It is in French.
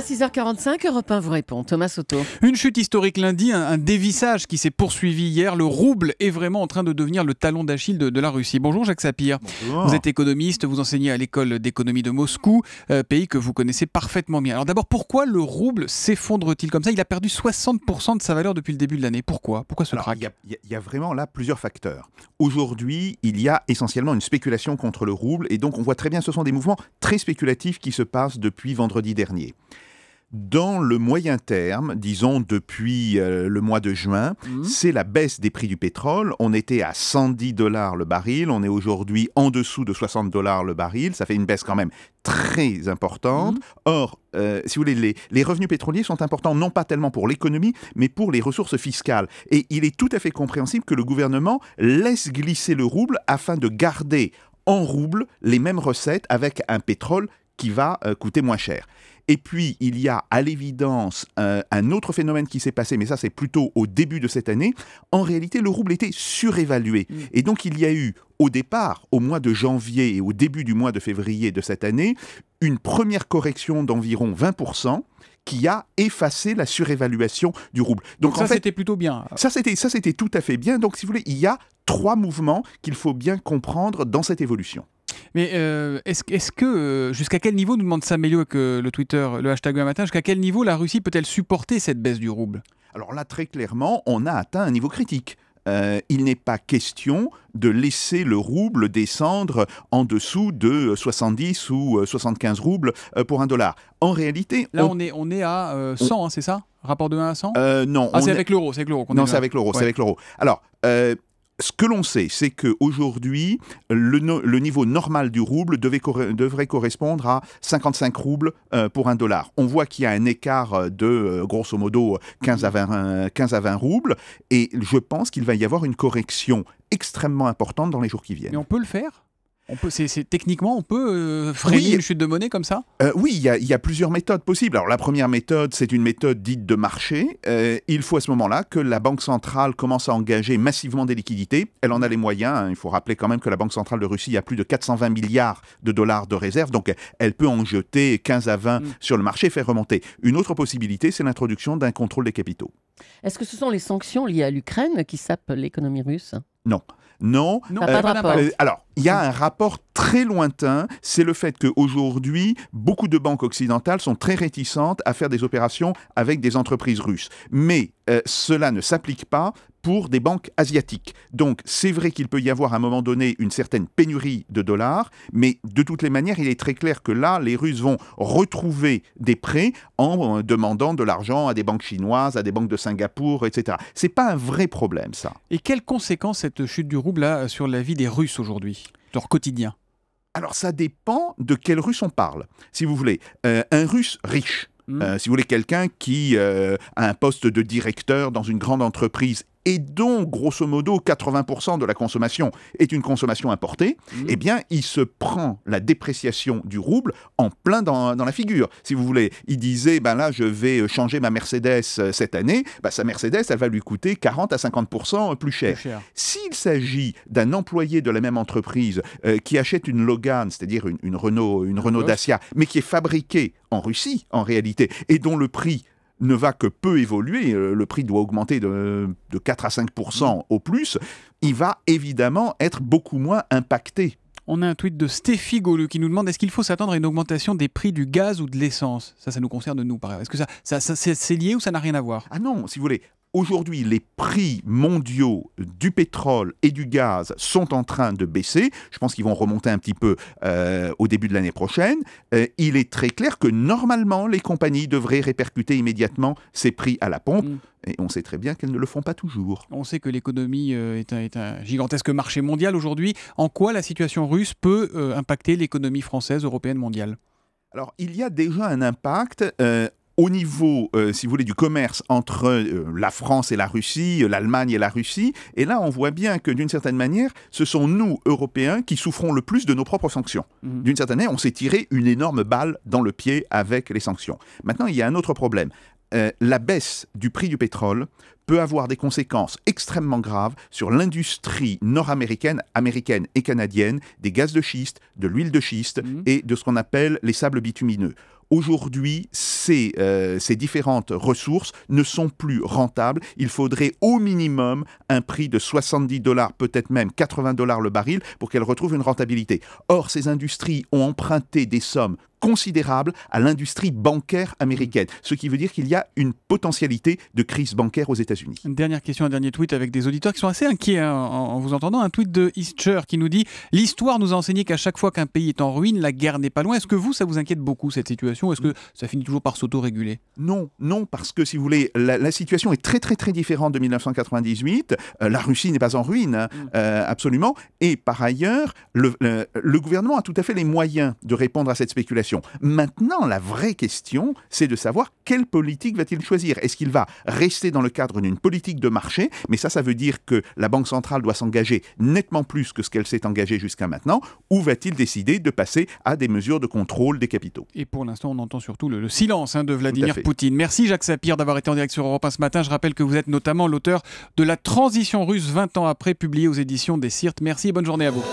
6h45, Europe 1 vous répond. Thomas Soto. Une chute historique lundi, un, dévissage qui s'est poursuivi hier. Le rouble est vraiment en train de devenir le talon d'Achille de, la Russie. Bonjour Jacques Sapir. Vous êtes économiste, vous enseignez à l'école d'économie de Moscou, euh, pays que vous connaissez parfaitement bien. Alors d'abord, pourquoi le rouble s'effondre-t-il comme ça Il a perdu 60% de sa valeur depuis le début de l'année. Pourquoi Pourquoi ce crack Il y, y, a vraiment là plusieurs facteurs. Aujourd'hui, il y a essentiellement une spéculation contre le rouble et donc on voit très bien ce sont des mouvements très spéculatifs qui se passent depuis vendredi dernier. Dans le moyen terme, disons depuis euh, le mois de juin, mhm. c'est la baisse des prix du pétrole. On était à 110 dollars le baril, on est aujourd'hui en dessous de 60 dollars le baril. Ça fait une baisse quand même très importante. Mhm. Or, euh, si vous voulez, les, revenus pétroliers sont importants non pas tellement pour l'économie, mais pour les ressources fiscales. Et il est tout à fait compréhensible que le gouvernement laisse glisser le rouble afin de garder en rouble les mêmes recettes avec un pétrole qui va euh, coûter moins cher. Et puis, il y a à l'évidence euh, un, autre phénomène qui s'est passé, mais ça c'est plutôt au début de cette année. En réalité, le rouble était surévalué. Mm. Et donc, il y a eu au départ, au mois de janvier et au début du mois de février de cette année, une première correction d'environ 20% qui a effacé la surévaluation du rouble. Donc, ça, c'était plutôt bien. ça, c'était tout à fait bien. Donc, si vous voulez, il y a trois mouvements qu'il faut bien comprendre dans cette évolution. Mais euh, est-ce que, euh, jusqu'à quel niveau, nous demande Samélio que avec euh, le Twitter, le hashtag un matin, jusqu'à quel niveau la Russie peut-elle supporter cette baisse du rouble Alors là, très clairement, on a atteint un niveau critique. il n'est pas question de laisser le rouble descendre en dessous de 70 ou 75 roubles pour un dollar. En réalité... Là, on, est, on est à 100, hein, c'est ça Rapport de 1 à 100 Non. Ah, c'est avec l'euro, c'est avec l'euro. Non, c'est avec l'euro, c'est avec l'euro. Alors, ce que l'on sait, c'est qu'aujourd'hui, le, le niveau normal du rouble devait, devrait correspondre à 55 roubles euh, pour un dollar. On voit qu'il y a un écart euh, de, euh, grosso modo, 15 à 20, 15 à 20 roubles, et je pense qu'il va y avoir une correction extrêmement importante dans les jours qui viennent. Mais on peut le faire techniquement, on peut euh, frayer freiner une chute de monnaie comme ça euh, Oui, il y, a plusieurs méthodes possibles. Alors la première méthode, c'est une méthode dite de marché. Euh, il faut à ce moment-là que la Banque centrale commence à engager massivement des liquidités. Elle en a les moyens. Hein. Il faut rappeler quand même que la Banque centrale de Russie a plus de 420 milliards de dollars de réserves. Donc elle peut en jeter 15 à 20 mm. sur le marché, faire remonter. Une autre possibilité, c'est l'introduction d'un contrôle des capitaux. Est-ce que ce sont les sanctions liées à l'Ukraine qui sapent l'économie russe Non. Non. non. pas alors, il y a un rapport très lointain, c'est le fait qu'aujourd'hui, beaucoup de banques occidentales sont très réticentes à faire des opérations avec des entreprises russes. Mais euh, cela ne s'applique pas pour des banques asiatiques. Donc c'est vrai qu'il peut y avoir à un moment donné une certaine pénurie de dollars, mais de toutes les manières, il est très clair que là, les Russes vont retrouver des prêts en euh, demandant de l'argent à des banques chinoises, à des banques de Singapour, etc. Ce n'est pas un vrai problème ça. Et quelles conséquences cette chute du rouble a sur la vie des Russes aujourd'hui leur quotidien. Alors ça dépend de quel russe on parle. Si vous voulez, euh, un russe riche, hmm. euh, si vous voulez, quelqu'un qui euh, a un poste de directeur dans une grande entreprise et dont, grosso modo, 80% de la consommation est une consommation importée, mmh. eh bien, il se prend la dépréciation du rouble en plein dans, la figure. Si vous voulez, il disait, ben là, je vais euh, changer ma Mercedes euh, cette année, ben, sa Mercedes, elle va lui coûter 40 à 50% plus cher. S'il s'agit d'un employé de la même entreprise euh, qui achète une Logan, c'est-à-dire une, Renault, une Renault Dacia, mais qui est fabriquée en Russie, en réalité, et dont le prix ne va que peu évoluer, euh, le prix doit augmenter de, 4 à 5 mm. au plus, il va évidemment être beaucoup moins impacté on a un tweet de Stéphie Gaulle qui nous demande est-ce qu'il faut s'attendre à une augmentation des prix du gaz ou de l'essence Ça, ça nous concerne nous, par ailleurs. Est-ce que ça, ça, ça c'est lié ou ça n'a rien à voir Ah non, si vous voulez, Aujourd'hui, les prix mondiaux du pétrole et du gaz sont en train de baisser. Je pense qu'ils vont remonter un petit peu euh, au début de l'année prochaine. Euh, il est très clair que normalement, les compagnies devraient répercuter immédiatement ces prix à la pompe. Mm. Et on sait très bien qu'elles ne le font pas toujours. On sait que l'économie euh, est, un gigantesque marché mondial aujourd'hui. En quoi la situation russe peut impacter l'économie française, européenne, mondiale alors, il y a déjà un impact au niveau, euh, si vous voulez, du commerce entre euh, la France et la Russie, euh, l'Allemagne et la Russie. Et là, on voit bien que d'une certaine manière, ce sont nous, Européens, qui souffrons le plus de nos propres sanctions. Mhm. D'une certaine manière, on s'est tiré une énorme balle dans le pied avec les sanctions. Maintenant, il y a un autre problème. la baisse du prix du pétrole peut avoir des conséquences extrêmement graves sur l'industrie nord-américaine, américaine et canadienne des gaz de schiste, de l'huile de schiste mhm. et de ce qu'on appelle les sables bitumineux. Aujourd'hui, ces, euh, ces différentes ressources ne sont plus rentables. Il faudrait au minimum un prix de 70 dollars, peut-être même 80 dollars le baril, pour qu'elles retrouvent une rentabilité. Or, ces industries ont emprunté des sommes considérable à l'industrie bancaire américaine. Ce qui veut dire qu'il y a une potentialité de crise bancaire aux États-Unis. Dernière question, un dernier tweet avec des auditeurs qui sont assez inquiets hein, en vous entendant. Un tweet de Ischer qui nous dit L'histoire nous a enseigné qu'à chaque fois qu'un pays est en ruine, la guerre n'est pas loin. Est-ce que vous, ça vous inquiète beaucoup cette situation Est-ce que ça finit toujours par s'auto-réguler Non, non, parce que si vous voulez, la, situation est très très très différente de 1998. Euh, la Russie n'est pas en ruine, hein, mm. euh, absolument. Et par ailleurs, le gouvernement a tout à fait les moyens de répondre à cette spéculation Maintenant, la vraie question, c'est de savoir quelle politique va-t-il choisir. Est-ce qu'il va rester dans le cadre d'une politique de marché Mais ça, ça veut dire que la Banque centrale doit s'engager nettement plus que ce qu'elle s'est engagée jusqu'à maintenant. Ou va-t-il décider de passer à des mesures de contrôle des capitaux Et pour l'instant, on entend surtout le, silence hein, de Vladimir Poutine. Merci Jacques Sapir d'avoir été en direct sur Europe 1 ce matin. Je rappelle que vous êtes notamment l'auteur de La transition russe 20 ans après, publié aux éditions des CIRT. Merci et bonne journée à vous.